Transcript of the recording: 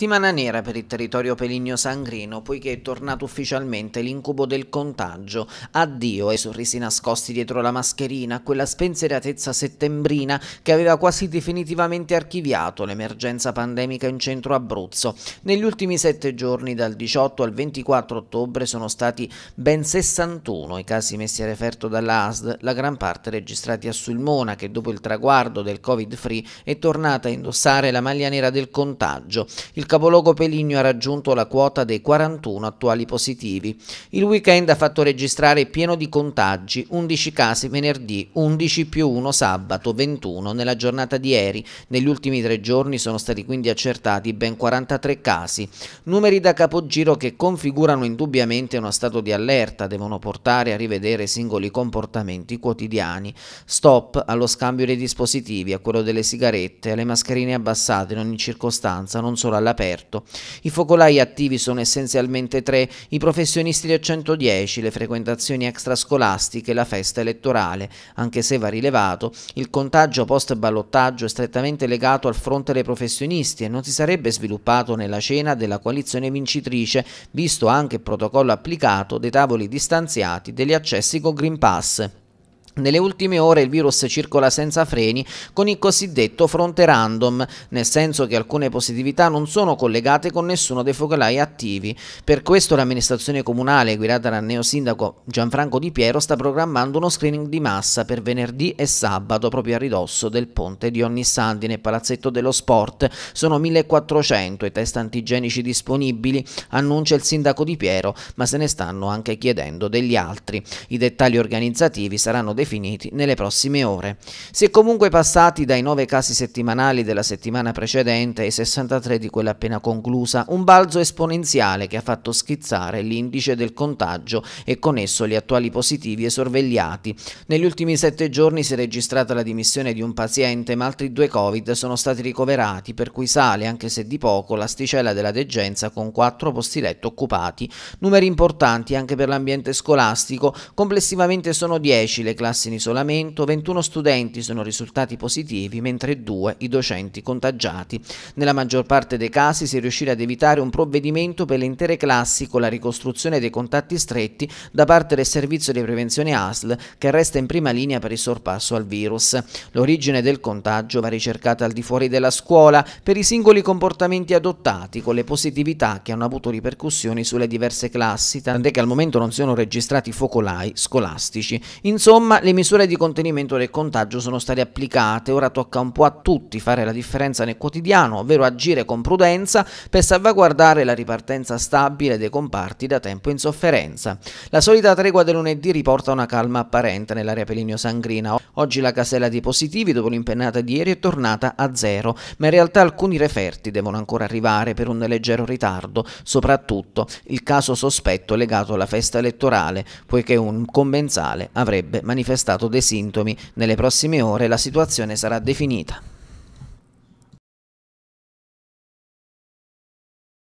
Settimana nera per il territorio peligno-sangrino, poiché è tornato ufficialmente l'incubo del contagio. Addio ai sorrisi nascosti dietro la mascherina, a quella spensieratezza settembrina che aveva quasi definitivamente archiviato l'emergenza pandemica in centro Abruzzo. Negli ultimi sette giorni, dal 18 al 24 ottobre, sono stati ben 61 i casi messi a referto dalla ASD, la gran parte registrati a Sulmona, che dopo il traguardo del Covid-free è tornata a indossare la maglia nera del contagio. Il capoluogo Peligno ha raggiunto la quota dei 41 attuali positivi. Il weekend ha fatto registrare pieno di contagi, 11 casi venerdì, 11 più 1 sabato, 21 nella giornata di ieri. Negli ultimi tre giorni sono stati quindi accertati ben 43 casi. Numeri da capogiro che configurano indubbiamente uno stato di allerta, devono portare a rivedere singoli comportamenti quotidiani. Stop allo scambio dei dispositivi, a quello delle sigarette, alle mascherine abbassate in ogni circostanza, non solo alla aperto. I focolai attivi sono essenzialmente tre, i professionisti del 110, le frequentazioni extrascolastiche, la festa elettorale, anche se va rilevato, il contagio post-ballottaggio è strettamente legato al fronte dei professionisti e non si sarebbe sviluppato nella cena della coalizione vincitrice, visto anche il protocollo applicato dei tavoli distanziati degli accessi con Green Pass. Nelle ultime ore il virus circola senza freni con il cosiddetto fronte random, nel senso che alcune positività non sono collegate con nessuno dei focolai attivi. Per questo l'amministrazione comunale, guidata dal neosindaco Gianfranco Di Piero, sta programmando uno screening di massa per venerdì e sabato, proprio a ridosso del ponte di Ognissanti nel Palazzetto dello Sport. Sono 1400 i test antigenici disponibili, annuncia il sindaco Di Piero, ma se ne stanno anche chiedendo degli altri. I dettagli organizzativi saranno definiti definiti nelle prossime ore. Si è comunque passati dai 9 casi settimanali della settimana precedente ai 63 di quella appena conclusa, un balzo esponenziale che ha fatto schizzare l'indice del contagio e con esso gli attuali positivi e sorvegliati. Negli ultimi 7 giorni si è registrata la dimissione di un paziente, ma altri due Covid sono stati ricoverati, per cui sale, anche se di poco, l'asticella della degenza con 4 posti letto occupati. Numeri importanti anche per l'ambiente scolastico, complessivamente sono 10 le classi rimasti in isolamento, 21 studenti sono risultati positivi, mentre 2 i docenti contagiati. Nella maggior parte dei casi si è riuscirà ad evitare un provvedimento per le intere classi con la ricostruzione dei contatti stretti da parte del servizio di prevenzione ASL che resta in prima linea per il sorpasso al virus. L'origine del contagio va ricercata al di fuori della scuola per i singoli comportamenti adottati con le positività che hanno avuto ripercussioni sulle diverse classi, tant'è che al momento non sono registrati focolai scolastici. Insomma, le misure di contenimento del contagio sono state applicate, ora tocca un po' a tutti fare la differenza nel quotidiano, ovvero agire con prudenza per salvaguardare la ripartenza stabile dei comparti da tempo in sofferenza. La solita tregua del lunedì riporta una calma apparente nell'area Peligno-Sangrina. Oggi la casella di positivi dopo l'impennata di ieri è tornata a zero, ma in realtà alcuni referti devono ancora arrivare per un leggero ritardo, soprattutto il caso sospetto legato alla festa elettorale, poiché un commensale avrebbe manifestato manifestato dei sintomi. Nelle prossime ore la situazione sarà definita.